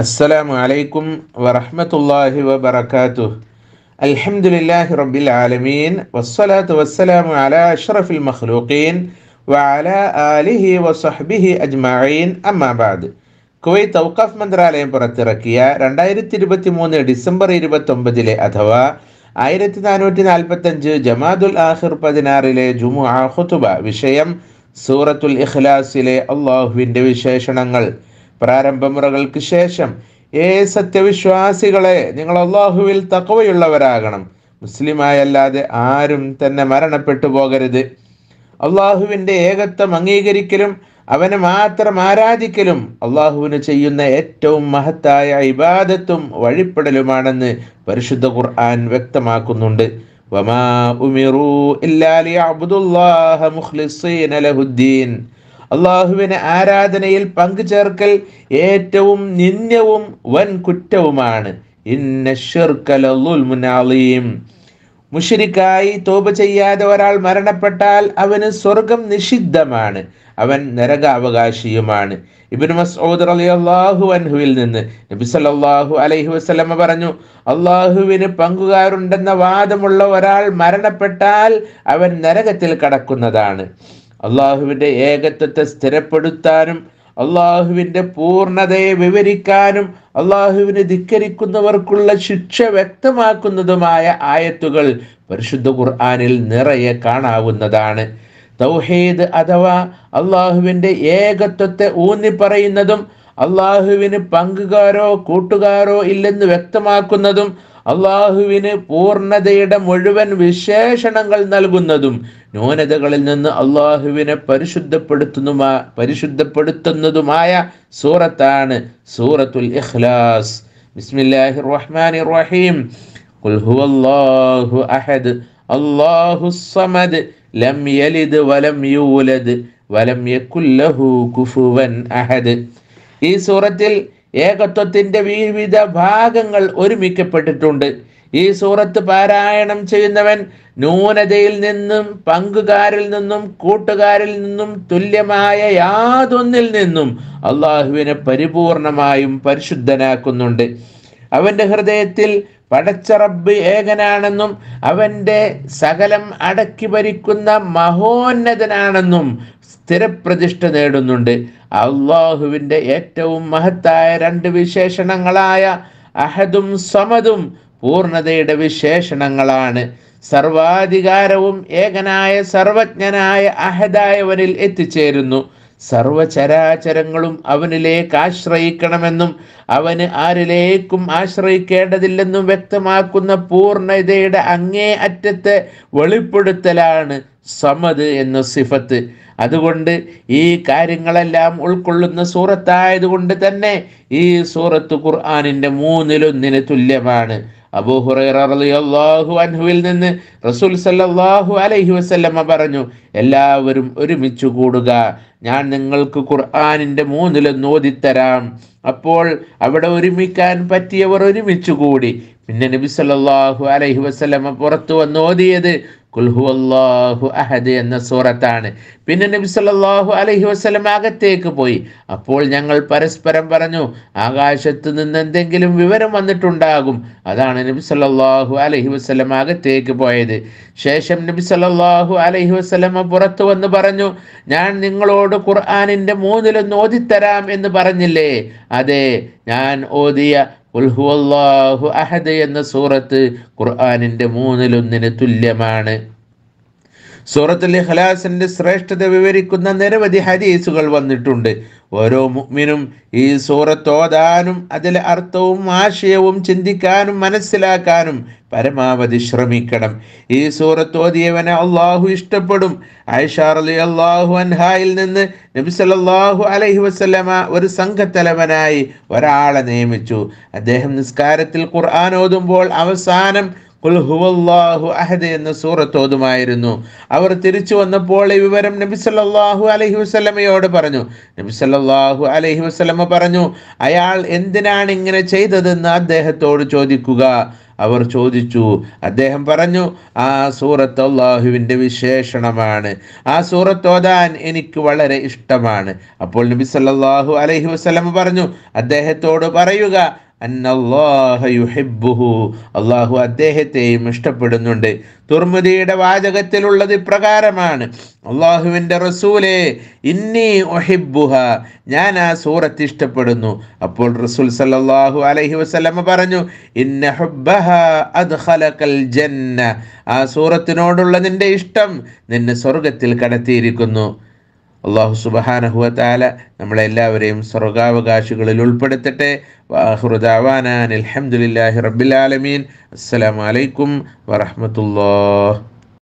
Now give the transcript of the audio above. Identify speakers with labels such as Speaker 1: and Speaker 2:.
Speaker 1: അസ്സലാമു അലൈക്കും വറഹമത്തല്ലാഹി വബർക്കാത്തു അൽഹംദുലില്ലാഹി റബ്ബിൽ ആലമീൻ വസ്സലാത്തു വസ്സലാമു അലാ അഷ്റഫിൽ മഖ്ലൂഖീൻ വഅലാ ആലിഹി വസഹ്ബിഹി അജ്മഈൻ അമ്മാ ബഅദ് കുവൈത്ത് ഔഖാഫ് മന്ത്രാലയം പുറത്തിറക്കിയ രണ്ടായിരത്തി ഇരുപത്തി മൂന്ന് ഡിസംബർ ഇരുപത്തൊമ്പതിലെ അഥവാ ആയിരത്തി നാനൂറ്റി നാൽപ്പത്തഞ്ച് ജമാദുൽ ആഹിർ പതിനാറിലെ ജുമുഅ ഖുതുബ വിഷയം സൂറത്തുൽ ഇഖ്ലാസിലെ അള്ളാഹുവിൻ്റെ വിശേഷണങ്ങൾ പ്രാരംഭ മുറകൾക്ക് ശേഷം ഏ സത്യവിശ്വാസികളെ നിങ്ങൾ അള്ളാഹുവിൽ തക്കവയുള്ളവരാകണം മുസ്ലിമായല്ലാതെ ആരും തന്നെ മരണപ്പെട്ടു പോകരുത് അള്ളാഹുവിൻ്റെ ഏകത്വം അംഗീകരിക്കലും അവനെ മാത്രം ആരാധിക്കലും അള്ളാഹുവിന് ചെയ്യുന്ന ഏറ്റവും മഹത്തായ ഇബാദത്തും വഴിപ്പെടലുമാണെന്ന് പരിശുദ്ധ ഖുർആൻ വ്യക്തമാക്കുന്നുണ്ട് വമാ ഉമിറു ഇല്ലാലി അബ്ദുല്ലാഹ മുഖ്ലിസീന ലഹുദ്ദീൻ അള്ളാഹുവിനെ ആരാധനയിൽ പങ്കുചേർക്കൽ ഏറ്റവും നിന്ദ്യവും വൻ കുറ്റവുമാണ് മുഷിരിക്കായി തോപ ചെയ്യാതെ ഒരാൾ മരണപ്പെട്ടാൽ അവന് സ്വർഗം നിഷിദ്ധമാണ് അവൻ നരകാവകാശിയുമാണ് ഇബിൻ മസ്ഊദ് അലിയല്ലാഹു അൻഹുവിൽ നിന്ന് നബി സല്ലല്ലാഹു അലൈഹി വസല്ലമ പറഞ്ഞു അള്ളാഹുവിന് പങ്കുകാരുണ്ടെന്ന വാദമുള്ള ഒരാൾ മരണപ്പെട്ടാൽ അവൻ നരകത്തിൽ കടക്കുന്നതാണ് അള്ളാഹുവിൻ്റെ ഏകത്വത്തെ സ്ഥിരപ്പെടുത്താനും അള്ളാഹുവിൻ്റെ പൂർണ്ണതയെ വിവരിക്കാനും അള്ളാഹുവിനെ ധിക്കരിക്കുന്നവർക്കുള്ള ശിക്ഷ വ്യക്തമാക്കുന്നതുമായ ആയത്തുകൾ പരിശുദ്ധ ഖുർആാനിൽ നിറയെ കാണാവുന്നതാണ് തൗഹീദ് അഥവാ അള്ളാഹുവിൻ്റെ ഏകത്വത്തെ ഊന്നി പറയുന്നതും അള്ളാഹുവിന് പങ്കുകാരോ കൂട്ടുകാരോ ഇല്ലെന്ന് വ്യക്തമാക്കുന്നതും അള്ളാഹുവിന് പൂർണ്ണതയുടെ മുഴുവൻ വിശേഷണങ്ങൾ നൽകുന്നതും ന്യൂനതകളിൽ നിന്ന് അള്ളാഹുവിനെ പരിശുദ്ധപ്പെടുത്തുന്നുമാ പരിശുദ്ധപ്പെടുത്തുന്നതുമായ സൂറത്താണ് സൂറത്തുൽ ഇഖ്ലാസ് ബിസ്മില്ലാഹിർ റഹ്മാനിർ റഹീം ഖുൽ ഹുവല്ലാഹു അഹദ് അല്ലാഹു സമദ് ലം യലിദ് വലം യൂലദ് വലം യകുൽ ലഹു കുഫുവൻ അഹദ് ഈ സൂറത്തിൽ ഏകത്വത്തിന്റെ വിവിധ ഭാഗങ്ങൾ ഒരുമിക്കപ്പെട്ടിട്ടുണ്ട് ഈ സൂറത്ത് പാരായണം ചെയ്യുന്നവൻ ന്യൂനതയിൽ നിന്നും പങ്കുകാരിൽ നിന്നും കൂട്ടുകാരിൽ നിന്നും തുല്യമായ യാതൊന്നിൽ നിന്നും അള്ളാഹുവിനെ പരിപൂർണമായും പരിശുദ്ധനാക്കുന്നുണ്ട് അവന്റെ ഹൃദയത്തിൽ പടച്ചറബ് ഏകനാണെന്നും അവന്റെ സകലം അടക്കി ഭരിക്കുന്ന മഹോന്നതനാണെന്നും സ്ഥിരപ്രതിഷ്ഠ നേടുന്നുണ്ട് അള്ളാഹുവിന്റെ ഏറ്റവും മഹത്തായ രണ്ട് വിശേഷണങ്ങളായ അഹദും സമതും പൂർണതയുടെ വിശേഷണങ്ങളാണ് സർവാധികാരവും ഏകനായ സർവജ്ഞനായ അഹദായവനിൽ എത്തിച്ചേരുന്നു സർവചരാചരങ്ങളും അവനിലേക്ക് ആശ്രയിക്കണമെന്നും അവന് ആരിലേക്കും ആശ്രയിക്കേണ്ടതില്ലെന്നും വ്യക്തമാക്കുന്ന പൂർണതയുടെ അങ്ങേ അറ്റത്തെ വെളിപ്പെടുത്തലാണ് സമത് എന്ന സിഫത്ത് അതുകൊണ്ട് ഈ കാര്യങ്ങളെല്ലാം ഉൾക്കൊള്ളുന്ന സൂറത്തായതുകൊണ്ട് തന്നെ ഈ സൂറത്ത് ഖുർആാനിൻ്റെ മൂന്നിലൊന്നിന് തുല്യമാണ് അബൂ നിന്ന് റസൂൽ സല്ലാഹു വസ്ല്ലമ്മ പറഞ്ഞു എല്ലാവരും ഒരുമിച്ച് കൂടുക ഞാൻ നിങ്ങൾക്ക് ഖുർആാനിന്റെ മൂന്നിലൊന്ന് ഓതിത്തരാം അപ്പോൾ അവിടെ ഒരുമിക്കാൻ പറ്റിയവർ ഒരുമിച്ച് കൂടി പിന്നെ നബി സല്ലാഹു അലൈഹി പുറത്തു വന്ന് ഓതിയത് കുൽഹുവല്ലാഹു അഹദ് എന്ന സൂറത്താണ് പിന്നെ നബി സല്ലാഹു അലഹി വസ്ലം അകത്തേക്ക് പോയി അപ്പോൾ ഞങ്ങൾ പരസ്പരം പറഞ്ഞു ആകാശത്ത് നിന്ന് എന്തെങ്കിലും വിവരം വന്നിട്ടുണ്ടാകും അതാണ് നബി സല്ലാഹു അലഹി വസ്ലം അകത്തേക്ക് പോയത് ശേഷം നബി സല്ലാഹു അലഹി വസ്ലമ പുറത്തു വന്ന് പറഞ്ഞു ഞാൻ നിങ്ങളോട് ഖുർആാനിൻ്റെ മൂന്നിലൊന്ന് ഓതിത്തരാം എന്ന് പറഞ്ഞില്ലേ അതെ ഞാൻ ഓതിയ ഉൽഹുവല്ലാഹു അഹദ് എന്ന സൂറത്ത് ഖുർആാനിൻ്റെ മൂന്നിലൊന്നിന് തുല്യമാണ് സൂറത്തുൽ ഇഖ്ലാസിന്റെ ശ്രേഷ്ഠത വിവരിക്കുന്ന നിരവധി ഹദീസുകൾ വന്നിട്ടുണ്ട് ഓരോ മുഗ്മിനും ഈ സൂറത്ത് ഓതാനും അതിലെ അർത്ഥവും ആശയവും ചിന്തിക്കാനും മനസ്സിലാക്കാനും പരമാവധി ശ്രമിക്കണം ഈ സൂറത്ത് ഓതിയവനെ അള്ളാഹു ഇഷ്ടപ്പെടും ഐഷാർലി അള്ളാഹു അൻഹായിൽ നിന്ന് നബിസലല്ലാഹു അലൈഹി വസ്ലമ ഒരു സംഘത്തലവനായി ഒരാളെ നിയമിച്ചു അദ്ദേഹം നിസ്കാരത്തിൽ ഖുർആൻ ഓതുമ്പോൾ അവസാനം ഹുവല്ലാഹു അഹദ് എന്ന് സൂറത്തോതുമായിരുന്നു അവർ തിരിച്ചു വന്നപ്പോൾ ഈ വിവരം നബി സല്ലാഹു അലഹി വസ്ലമയോട് പറഞ്ഞു നബി സല്ലാഹു അലഹി വസ്ലമ പറഞ്ഞു അയാൾ എന്തിനാണ് ഇങ്ങനെ ചെയ്തതെന്ന് അദ്ദേഹത്തോട് ചോദിക്കുക അവർ ചോദിച്ചു അദ്ദേഹം പറഞ്ഞു ആ സൂറത്ത് അള്ളാഹുവിൻ്റെ വിശേഷണമാണ് ആ സൂറത്ത് എനിക്ക് വളരെ ഇഷ്ടമാണ് അപ്പോൾ നബി സല്ലാഹു അലഹി വസ്ലമ പറഞ്ഞു അദ്ദേഹത്തോട് പറയുക അള്ളാഹു അദ്ദേഹത്തെയും ഇഷ്ടപ്പെടുന്നുണ്ട് തുർമുദിയുടെ വാചകത്തിലുള്ളത് ഇപ്രകാരമാണ് അള്ളാഹുവിൻ്റെ റസൂലെ ഇന്നി ഞാൻ ആ സൂറത്ത് ഇഷ്ടപ്പെടുന്നു അപ്പോൾ റസൂൽ സല്ലാഹു അലഹി വസ്ലമ പറഞ്ഞു അദ്ഖലകൽ ജന്ന ആ സൂറത്തിനോടുള്ള നിന്റെ ഇഷ്ടം നിന്നെ സ്വർഗത്തിൽ കടത്തിയിരിക്കുന്നു അള്ളാഹു സുബഹാനഹുവ താല നമ്മളെല്ലാവരെയും സ്വർഗാവകാശികളിൽ ഉൾപ്പെടുത്തട്ടെ വാഹുദാവാനാൻ അലഹമുല്ലാഹി റബ്ബിലാലമീൻ അസ്സലാമലൈക്കും വറഹമത്തല്ലാ